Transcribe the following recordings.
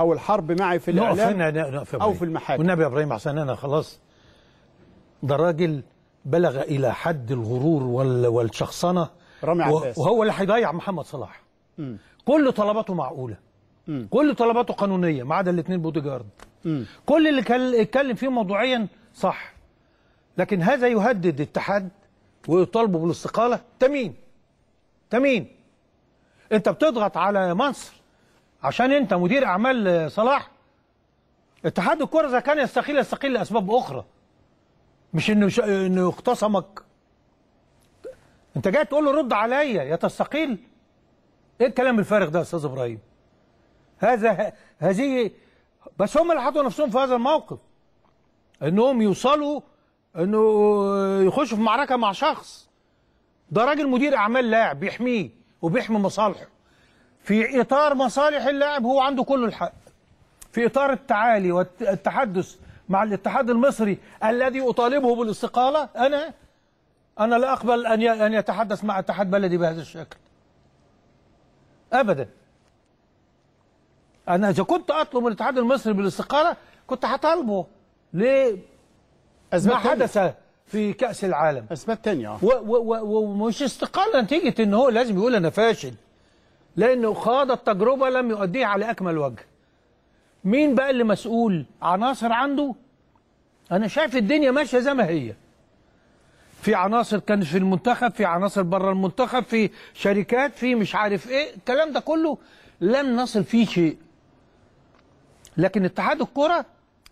او الحرب معي في الاعلام نقف او في المحاكم والنبي يا ابراهيم عشان انا خلاص ده راجل بلغ الى حد الغرور والشخصنه رامي عباس وهو اللي هيضيع محمد صلاح م. كل طلباته معقوله م. كل طلباته قانونيه ما عدا الاثنين بودي جارد كل اللي اتكلم فيه موضوعيا صح لكن هذا يهدد الاتحاد ويطالبه بالاستقاله تمين تمين انت بتضغط على مصر عشان انت مدير اعمال صلاح اتحاد الكره اذا كان يستقيل يستقيل لاسباب اخرى مش انه ش... انه يختصمك انت جاي تقول له رد عليا يا تستقيل ايه الكلام الفارغ ده يا استاذ ابراهيم هذا هذه بس هم اللي حطوا نفسهم في هذا الموقف انهم يوصلوا انه يخشوا في معركه مع شخص ده راجل مدير اعمال لاعب بيحميه وبيحمي مصالحه في إطار مصالح اللاعب هو عنده كل الحق في إطار التعالي والتحدث مع الاتحاد المصري الذي أطالبه بالاستقالة أنا أنا لا أقبل أن أن يتحدث مع اتحاد بلدي بهذا الشكل أبدا أنا إذا كنت أطلب من الاتحاد المصري بالاستقالة كنت هطالبه ليه ما حدث في كأس العالم أسباب ثانيه آه. ومش استقالة نتيجة إن هو لازم يقول أنا فاشل لأنه خاض التجربة لم يؤديها على أكمل وجه مين بقى اللي مسؤول عناصر عنده أنا شايف الدنيا ماشية زي ما هي في عناصر كانت في المنتخب في عناصر بره المنتخب في شركات في مش عارف ايه الكلام ده كله لم نصل فيه شيء لكن اتحاد الكرة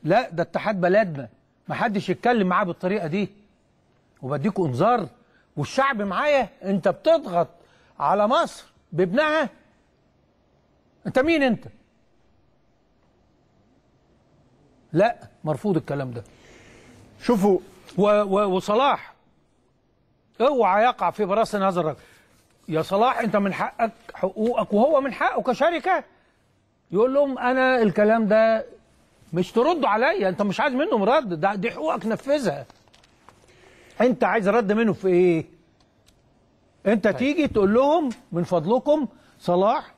لا ده اتحاد بلدنا ما حدش يتكلم معاه بالطريقة دي وبديكوا انذار والشعب معايا انت بتضغط على مصر بابنها انت مين انت لا مرفوض الكلام ده شوفوا و و وصلاح اوعى يقع في براسن هذا الرجل يا صلاح انت من حقك حقوقك وهو من حقه كشركه يقول لهم انا الكلام ده مش تردوا عليا انت مش عايز منهم رد ده دي حقوقك نفذها انت عايز رد منه في ايه انت طيب. تيجي تقول لهم من فضلكم صلاح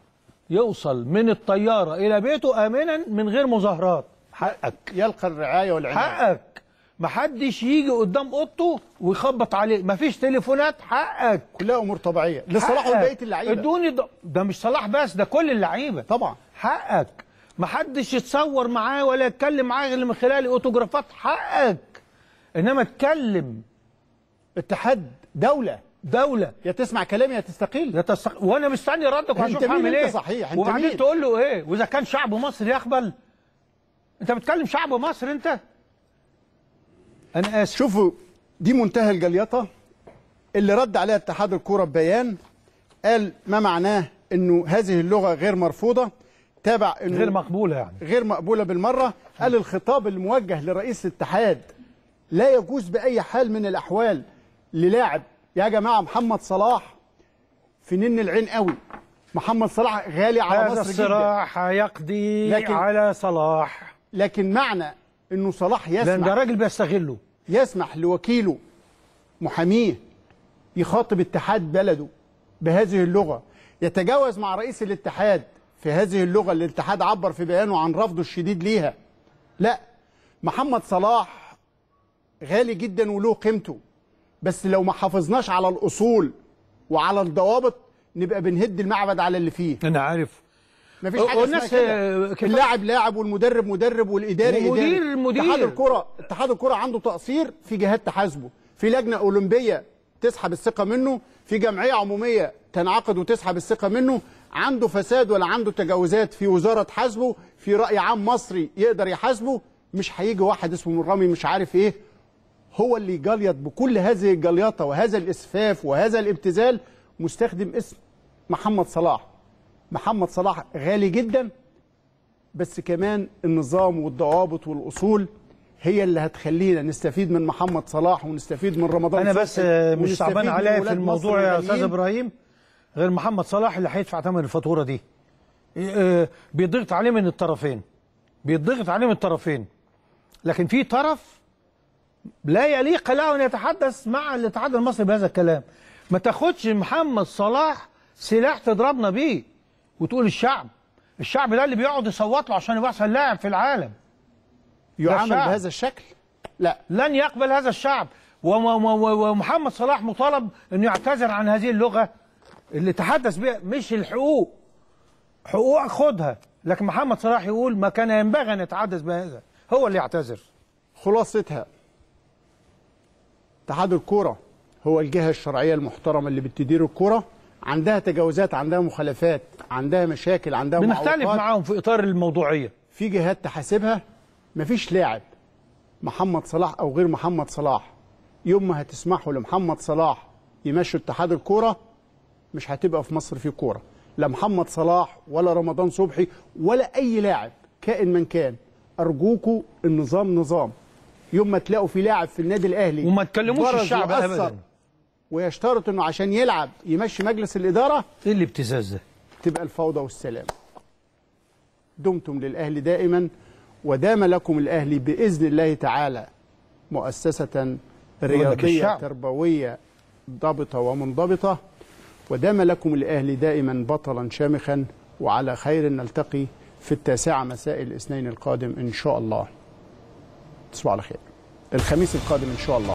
يوصل من الطياره الى بيته امنا من غير مظاهرات حقك يلقى الرعايه والعنايه حقك محدش يجي قدام اوضته ويخبط عليه مفيش تليفونات حقك كلها امور طبيعيه لصلاح وبقيه اللعيبه ادوني ده, ده مش صلاح بس ده كل اللعيبه طبعا حقك محدش يتصور معاه ولا يتكلم معاه غير من خلال اوتوجرافات حقك انما اتكلم اتحاد دوله دولة يا تسمع كلامي يا تستقيل يا تستقيل وانا مستني ردك وهشوف هعمل ايه صحيح انت وبعدين تقول له ايه واذا كان شعب مصر يقبل انت بتكلم شعب مصر انت انا اسف شوفوا دي منتهى الجليطه اللي رد عليها اتحاد الكوره ببيان قال ما معناه انه هذه اللغه غير مرفوضه تابع انه غير مقبوله يعني غير مقبوله بالمره قال الخطاب الموجه لرئيس الاتحاد لا يجوز باي حال من الاحوال للاعب يا جماعه محمد صلاح في نن العين قوي محمد صلاح غالي على مصر جدا هذا الصراع هيقضي لكن على صلاح لكن معنى انه صلاح يسمح لان ده راجل بيستغله يسمح لوكيله محاميه يخاطب اتحاد بلده بهذه اللغه يتجاوز مع رئيس الاتحاد في هذه اللغه اللي الاتحاد عبر في بيانه عن رفضه الشديد ليها لا محمد صلاح غالي جدا وله قيمته بس لو ما حافظناش على الأصول وعلى الضوابط نبقى بنهد المعبد على اللي فيه أنا عارف مفيش حاجه والناس اللاعب لاعب والمدرب مدرب والاداري مدير اداري مدير اتحاد الكره اتحاد الكره عنده تقصير في جهات تحاسبه في لجنه اولمبيه تسحب الثقه منه في جمعيه عموميه تنعقد وتسحب الثقه منه عنده فساد ولا عنده تجاوزات في وزاره تحاسبه في راي عام مصري يقدر يحاسبه مش هيجي واحد اسمه مرامي مش عارف ايه هو اللي جليط بكل هذه الجليطه وهذا الاسفاف وهذا الابتذال مستخدم اسم محمد صلاح محمد صلاح غالي جدا بس كمان النظام والضوابط والاصول هي اللي هتخلينا نستفيد من محمد صلاح ونستفيد من رمضان انا بس آه، مش تعبان عليا في الموضوع يا استاذ ابراهيم غير محمد صلاح اللي هيدفع ثمن الفاتوره دي إيه، آه، بيضغط عليه من الطرفين بيضغط عليه من الطرفين لكن في طرف لا يليق له أن يتحدث مع الاتحاد المصري بهذا الكلام ما تاخدش محمد صلاح سلاح تضربنا بيه وتقول الشعب الشعب ده اللي بيقعد يصوت له عشان يبقى احسن لاعب في العالم يعامل بهذا الشكل لا لن يقبل هذا الشعب ومحمد صلاح مطالب انه يعتذر عن هذه اللغه اللي تحدث بها مش الحقوق حقوق خدها لكن محمد صلاح يقول ما كان ينبغي ان يتحدث بهذا هو اللي يعتذر خلاصتها اتحاد الكوره هو الجهه الشرعيه المحترمه اللي بتدير الكوره عندها تجاوزات عندها مخالفات عندها مشاكل عندها بنختلف معاهم في اطار الموضوعيه في جهات تحاسبها مفيش لاعب محمد صلاح او غير محمد صلاح يوم ما هتسمحوا لمحمد صلاح يمشوا اتحاد الكوره مش هتبقى في مصر في كوره لا محمد صلاح ولا رمضان صبحي ولا اي لاعب كائن من كان ارجوكوا النظام نظام يوم ما تلاقوا في لاعب في النادي الاهلي وما تكلموش الشعب ابدا ويشترط انه عشان يلعب يمشي مجلس الاداره ايه الابتزاز ده؟ تبقى الفوضى والسلام. دمتم للاهلي دائما ودام لكم الاهلي باذن الله تعالى مؤسسه رياضيه تربويه ضابطه ومنضبطه ودام لكم الاهلي دائما بطلا شامخا وعلى خير نلتقي في التاسعه مساء الاثنين القادم ان شاء الله. تصبحوا على خير الخميس القادم ان شاء الله